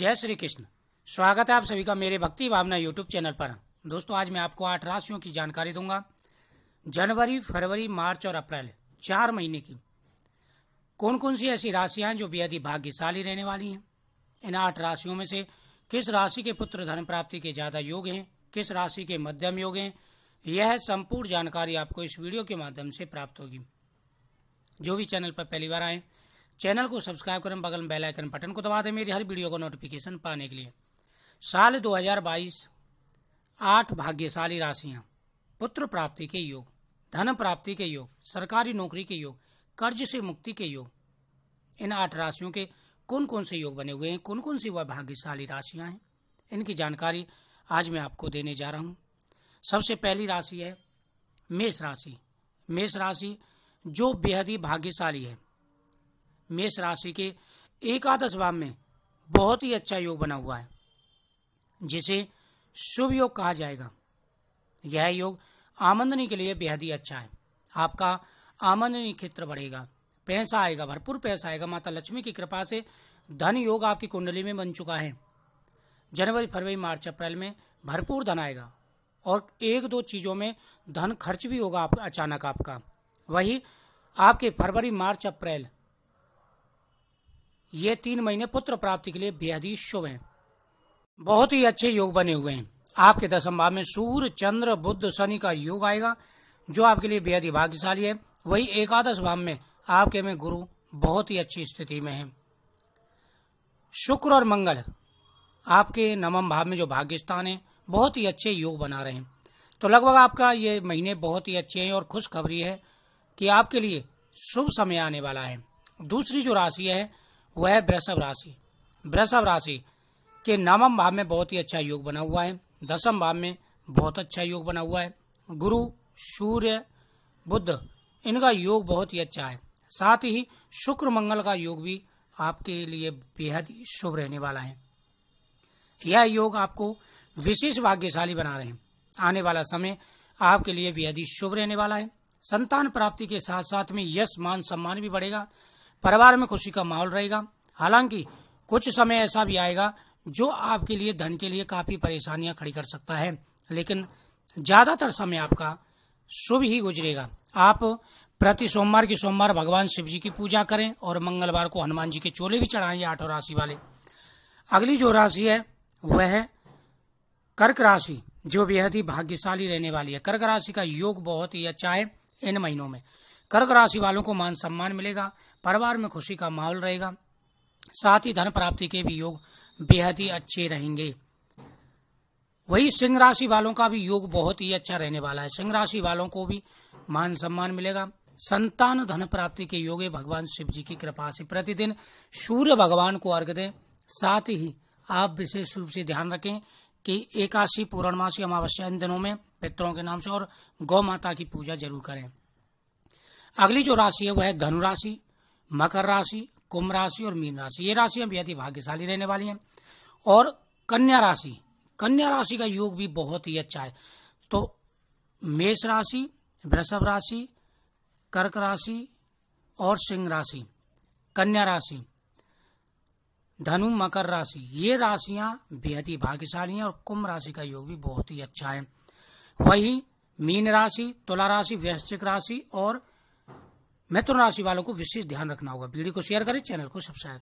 जय श्री कृष्ण स्वागत है आप सभी का मेरे भक्ति भावना यूट्यूब चैनल पर दोस्तों आज मैं आपको आठ राशियों की जानकारी दूंगा जनवरी फरवरी मार्च और अप्रैल चार महीने की कौन कौन सी ऐसी राशियां जो बेहद ही भाग्यशाली रहने वाली हैं इन आठ राशियों में से किस राशि के पुत्र धन प्राप्ति के ज्यादा योग हैं किस राशि के मध्यम योग हैं यह संपूर्ण जानकारी आपको इस वीडियो के माध्यम से प्राप्त होगी जो भी चैनल पर पहली बार आए चैनल को सब्सक्राइब करें बगल में बेल आइकन बटन को दबा दें मेरी हर वीडियो का नोटिफिकेशन पाने के लिए साल 2022 आठ भाग्यशाली राशियां पुत्र प्राप्ति के योग धन प्राप्ति के योग सरकारी नौकरी के योग कर्ज से मुक्ति के योग इन आठ राशियों के कौन कौन से योग बने हुए हैं कौन कौन सी वह भाग्यशाली राशियां हैं इनकी जानकारी आज मैं आपको देने जा रहा हूं सबसे पहली राशि है मेष राशि मेष राशि जो बेहद ही भाग्यशाली है मेष राशि के एकादश भाव में बहुत ही अच्छा योग बना हुआ है जिसे शुभ योग कहा जाएगा यह योग आमंदनी के लिए बेहद ही अच्छा है आपका आमंदनी क्षेत्र बढ़ेगा पैसा आएगा भरपूर पैसा आएगा माता लक्ष्मी की कृपा से धन योग आपकी कुंडली में बन चुका है जनवरी फरवरी मार्च अप्रैल में भरपूर धन आएगा और एक दो चीज़ों में धन खर्च भी होगा आपका अचानक आपका वही आपके फरवरी मार्च अप्रैल ये तीन महीने पुत्र प्राप्ति के लिए बेहद ही शुभ है बहुत ही अच्छे योग बने हुए हैं आपके दशम भाव में सूर्य चंद्र बुद्ध शनि का योग आएगा जो आपके लिए बेहद ही भाग्यशाली है वही एकादश भाव में आपके में गुरु बहुत ही अच्छी स्थिति में है शुक्र और मंगल आपके नवम भाव में जो भाग्य स्थान है बहुत ही अच्छे योग बना रहे हैं तो लगभग आपका ये महीने बहुत ही अच्छे हैं और खुशखबरी है कि आपके लिए शुभ समय आने वाला है दूसरी जो राशि है वह है वृषभ राशि वृषभ राशि के नवम भाव में बहुत ही अच्छा योग बना हुआ है दसम भाव में बहुत अच्छा योग बना हुआ है गुरु सूर्य बुद्ध इनका योग बहुत ही अच्छा है साथ ही शुक्र मंगल का योग भी आपके लिए बेहद ही शुभ रहने वाला है यह योग आपको विशेष भाग्यशाली बना रहे हैं आने वाला समय आपके लिए बेहद ही शुभ रहने वाला है संतान प्राप्ति के साथ साथ में यश मान सम्मान भी बढ़ेगा परिवार में खुशी का माहौल रहेगा हालांकि कुछ समय ऐसा भी आएगा जो आपके लिए धन के लिए काफी परेशानियां खड़ी कर सकता है लेकिन ज्यादातर समय आपका शुभ ही गुजरेगा आप प्रति सोमवार की सोमवार भगवान शिव जी की पूजा करें और मंगलवार को हनुमान जी के चोले भी चढ़ाएं ये आठों राशि वाले अगली जो राशि है वह है कर्क राशि जो बेहद ही भाग्यशाली रहने वाली है कर्क राशि का योग बहुत ही अच्छा है इन महीनों में कर्क राशि वालों को मान सम्मान मिलेगा परिवार में खुशी का माहौल रहेगा साथ ही धन प्राप्ति के भी योग बेहद ही अच्छे रहेंगे वही सिंह राशि वालों का भी योग बहुत ही अच्छा रहने वाला है सिंह राशि वालों को भी मान सम्मान मिलेगा संतान धन प्राप्ति के योग भगवान शिव जी की कृपा से प्रतिदिन सूर्य भगवान को अर्घ दें साथ ही आप विशेष रूप से ध्यान रखें कि एकाशी पूर्णमासी अमावस्या इन दिनों में पितरों के नाम से और गौ माता की पूजा जरूर करें अगली जो राशि है वह है धनु राशि मकर राशि कुंभ राशि और मीन राशि ये राशियां बेहद ही भाग्यशाली रहने वाली हैं और कन्या राशि कन्या राशि का योग भी बहुत ही अच्छा है तो मेष राशि वृषभ राशि कर्क राशि और सिंह राशि कन्या राशि धनु मकर राशि ये राशियां बेहद ही भाग्यशाली हैं और कुंभ राशि का योग भी बहुत ही अच्छा है वही मीन राशि तुला राशि वृश्चिक राशि और मिथुन राशि वालों को विशेष ध्यान रखना होगा वीडियो को शेयर करें चैनल को सब्सक्राइब